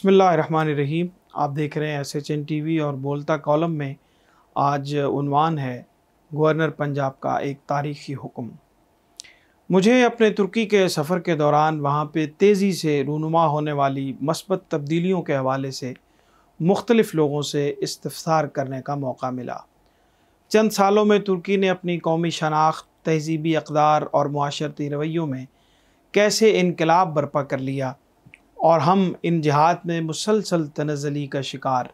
बसमीम आप देख रहे हैं S H N T V और बोलता कॉलम में आज उनवान है गवर्नर पंजाब का एक तारीखी हुक्म मुझे अपने तुर्की के सफ़र के दौरान वहाँ पे तेज़ी से रूनुमा होने वाली मस्बत तब्दीलियों के हवाले से मुख्तलफ़ लोगों से इस्तफसार करने का मौका मिला चंद सालों में तुर्की ने अपनी कौमी शनाख्त तहजीबी अकदार और माशरती रवैयों में कैसे इनकलाब बर्पा कर लिया और हम इन जहाद में मुसलसल तनजली का शिकार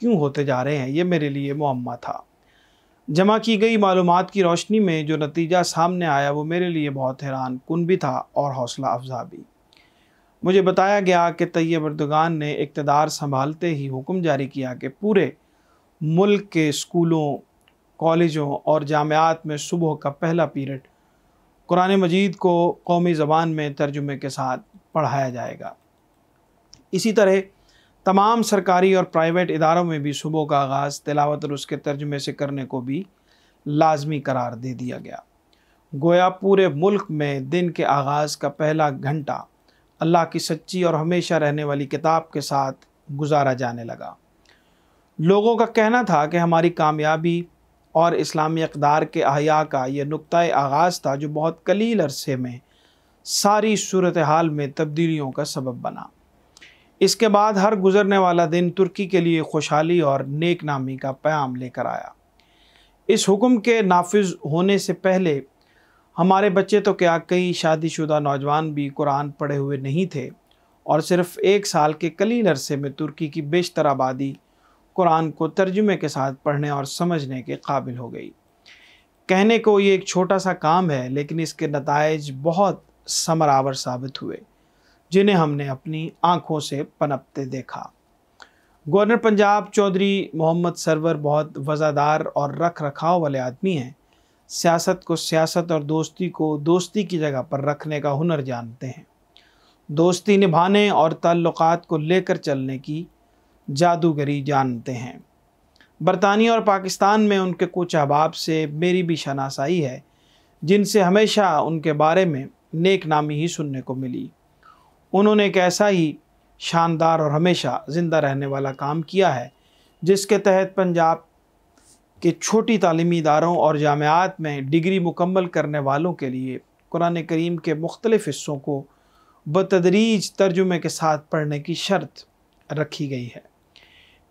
क्यों होते जा रहे हैं ये मेरे लिए मम्मा था जमा की गई मालूम की रोशनी में जो नतीजा सामने आया वो मेरे लिए बहुत हैरान कन भी था और हौसला अफजा भी मुझे बताया गया कि तैयब अर्दगान ने इकतदार संभालते ही हुक्म जारी किया कि पूरे मुल्क के स्कूलों कॉलेजों और जामियात में सुबह का पहला पीरियड कुरान मजीद को कौमी ज़बान में तर्जुमे के साथ पढ़ाया जाएगा इसी तरह तमाम सरकारी और प्राइवेट इदारों में भी सुबह का आगाज़ तिलावत और उसके तर्जमे से करने को भी लाजमी करार दे दिया गया गोया पूरे मुल्क में दिन के आगाज़ का पहला घंटा अल्लाह की सच्ची और हमेशा रहने वाली किताब के साथ गुजारा जाने लगा लोगों का कहना था कि हमारी कामयाबी और इस्लामी अकदार के अहिया का यह नुक़ आगाज़ था जो बहुत कलील अरसे में सारी सूरत हाल में तब्दीलियों का सबब बना इसके बाद हर गुजरने वाला दिन तुर्की के लिए खुशहाली और नेक नामी का प्याम लेकर आया इस हुक्म के नाफिज होने से पहले हमारे बच्चे तो क्या कई शादीशुदा नौजवान भी कुरान पढ़े हुए नहीं थे और सिर्फ एक साल के कलील अरसे में तुर्की की बेशतर आबादी कुरान को तर्जुमे के साथ पढ़ने और समझने के काबिल हो गई कहने को ये एक छोटा सा काम है लेकिन इसके नतज बहुत समरावर साबित हुए जिन्हें हमने अपनी आंखों से पनपते देखा गवर्नर पंजाब चौधरी मोहम्मद सरवर बहुत वज़ादार और रख रखाव वाले आदमी हैं सियासत को सियासत और दोस्ती को दोस्ती की जगह पर रखने का हुनर जानते हैं दोस्ती निभाने और ताल्लुकात को लेकर चलने की जादूगरी जानते हैं बरतानिया और पाकिस्तान में उनके कुछ अहबाब से मेरी भी शनासाई है जिनसे हमेशा उनके बारे में नेक नामी ही सुनने को मिली उन्होंने एक ऐसा ही शानदार और हमेशा ज़िंदा रहने वाला काम किया है जिसके तहत पंजाब के छोटी तालीमी इदारों और जामियात में डिग्री मुकम्मल करने वालों के लिए कुरान करीम के मुख्तलिफ़ हिस्सों को बतदरीज तर्जुमे के साथ पढ़ने की शर्त रखी गई है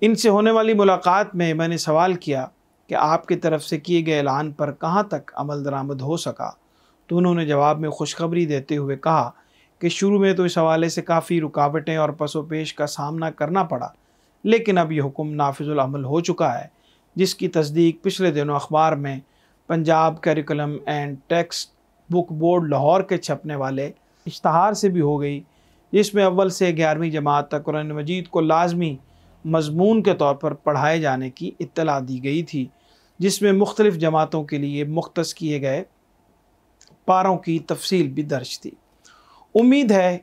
इनसे होने वाली मुलाकात में मैंने सवाल किया कि आपकी तरफ से किए गए ऐलान पर कहाँ तक अमल दरामद हो सका तो उन्होंने जवाब में खुशखबरी देते हुए कहा कि शुरू में तो इस हवाले से काफ़ी रुकावटें और पसोपेश का सामना करना पड़ा लेकिन अब यह हुक्म नाफिजुलमल हो चुका है जिसकी तस्दीक पिछले दिनों अखबार में Punjab curriculum and text book board Lahore के छपने वाले इश्तहार से भी हो गई जिसमें अव्वल से ग्यारहवीं जमात तक कुरान मजीद को लाजमी मजमून के तौर पर पढ़ाए जाने की इतला दी गई थी जिसमें मुख्तलिफ़ जमातों के लिए मुख्त किए गए पारों की तफसील भी दर्ज थी उम्मीद है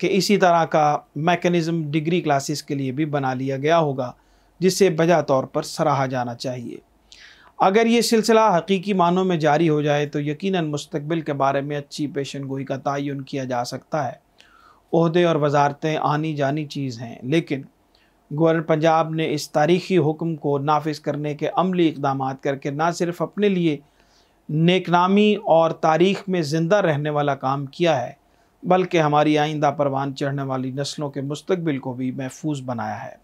कि इसी तरह का मैकेनिज़्म डिग्री क्लासेस के लिए भी बना लिया गया होगा जिससे बजा तौर पर सराहा जाना चाहिए अगर ये सिलसिला हकीकी मानों में जारी हो जाए तो यकीन मुस्तबिल के बारे में अच्छी पेशन गोई का तयन किया जा सकता है अहदे और वजारतें आनी जानी चीज़ हैं लेकिन गवर्नर पंजाब ने इस तारीखी हुक्म को नाफिज करने के अमली इकदाम करके ना सिर्फ अपने लिए नेकनामी और तारीख में ज़िंदा रहने वाला काम किया है बल्कि हमारी आइंदा परवान चढ़ने वाली नस्लों के मुस्तबिल को भी महफूज बनाया है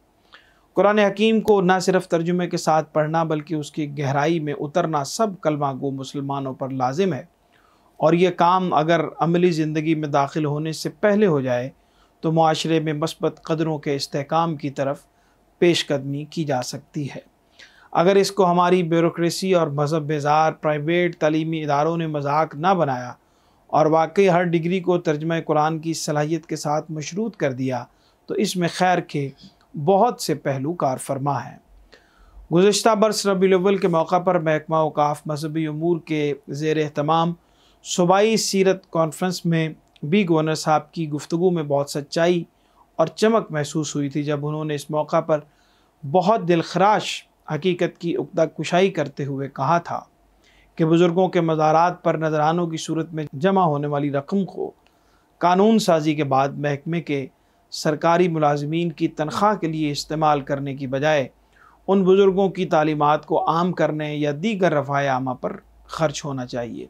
कुरान हकीम को न सिर्फ तर्जुमे के साथ पढ़ना बल्कि उसकी गहराई में उतरना सब कलमा गो मुसलमानों पर लाजिम है और ये काम अगर अमली ज़िंदगी में दाखिल होने से पहले हो जाए तो माशरे में मस्बत कदरों के इसकाम की तरफ पेश कदमी की जा सकती है अगर इसको हमारी ब्यूरोसी और मजहब बेजार प्राइवेट तलीमी इदारों ने मजाक ना बनाया और वाकई हर डिग्री को तर्जमा कुरान की सलाहियत के साथ मशरूत कर दिया तो इसमें खैर के बहुत से पहलू कार फरमा हैं गुज्त बरस रबी अवल के मौका पर महकमा अवकाफ़ मजहबी अमूर के जेर अहतमाम सूबाई सीरत कॉन्फ्रेंस में बी गवर्नर साहब की गुफ्तु में बहुत सच्चाई और चमक महसूस हुई थी जब उन्होंने इस मौका पर बहुत दिलखराश हकीकत की उकदा कुशाई करते हुए कहा था कि बुज़ुर्गों के मज़ारात पर नजरानों की सूरत में जमा होने वाली रकम को कानून साजी के बाद महकमे के सरकारी मुलाजमीन की तनख्वाह के लिए इस्तेमाल करने की बजाय उन बुज़ुर्गों की तालीमत को आम करने या दीगर रफाए आमा पर खर्च होना चाहिए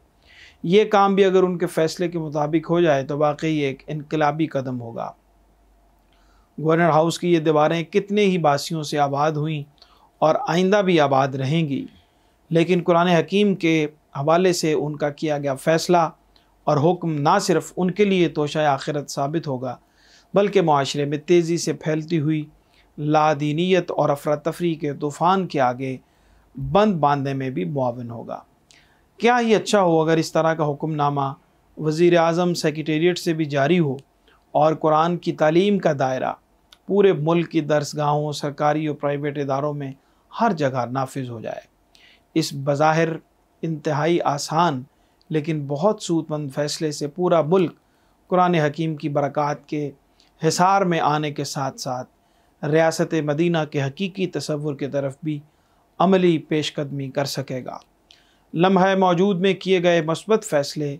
ये काम भी अगर उनके फ़ैसले के मुताबिक हो जाए तो वाकई एक इनकलाबी कदम होगा गवर्नर हाउस की ये दीवारें कितने ही बासियों से आबाद हुई और आइंदा भी आबाद रहेंगी लेकिन कुरान हकीम के हवाले से उनका किया गया फ़ैसला और हुक्म ना सिर्फ उनके लिए तोशा आखिरत साबित होगा बल्कि माशरे में तेज़ी से फैलती हुई लादीनीत और अफरा तफरी के तूफ़ान के आगे बंद बांधने में भी मुआवन होगा क्या ही अच्छा हो अगर इस तरह का हुक्मनामा वज़ी अजम सेक्रटेट से भी जारी हो और कुरान की तालीम का दायरा पूरे मुल्क की दरसगाहों सरकारी और प्राइवेट इदारों में हर जगह नाफिज हो जाए इस बज़ाहिर इंतहाई आसान लेकिन बहुत सूतमंद फ़ैसले से पूरा मुल्क कुरान हकीम की बरक़ात के हिसार में आने के साथ साथ रियासत मदीना के हकीकी तस्वुर की तरफ भी अमली पेशकदमी कर सकेगा लम्हा मौजूद में किए गए मस्बत फ़ैसले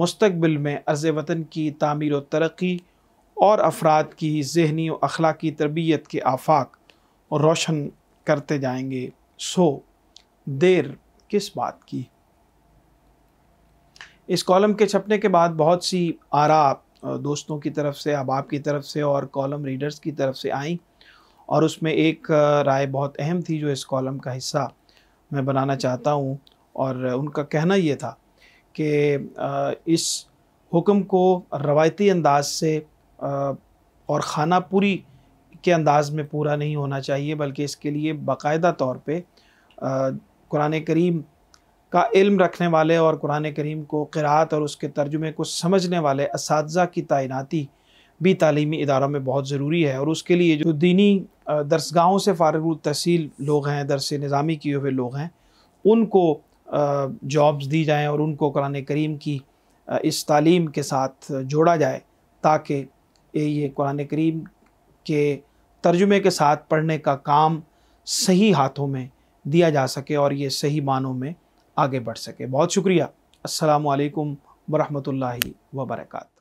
मुस्तबिल में अर्ज़ वतन की तमीर व तरक्की और अफराद की जहनी व अखलाकी तरबियत के आफाक रोशन करते जाएंगे सो देर किस बात की इस कॉलम के छपने के बाद बहुत सी आरा दोस्तों की तरफ से अब की तरफ से और कॉलम रीडर्स की तरफ से आई और उसमें एक राय बहुत अहम थी जो इस कॉलम का हिस्सा मैं बनाना चाहता हूँ और उनका कहना ये था कि इस हुक्म को रवायती अंदाज से और खाना पूरी के अंदाज़ में पूरा नहीं होना चाहिए बल्कि इसके लिए बाकायदा तौर पे कुरान करीम का इल्म रखने वाले और कुरान करीम को क़रात और उसके तर्जुमे को समझने वाले इस की तैनाती भी तलीमी इदारों में बहुत ज़रूरी है और उसके लिए जो दीनी दरसगाहों से फ़ारग तहसील लोग हैं दरस निज़ामी किए हुए लोग हैं उनको जॉब्स दी जाएँ और उनको कुरान करीम की इस तालीम के साथ जोड़ा जाए ताकि ये कुरान करीम के तर्जुमे के साथ पढ़ने का काम सही हाथों में दिया जा सके और ये सही मानों में आगे बढ़ सके बहुत शुक्रिया असलकम वरहमल वर्का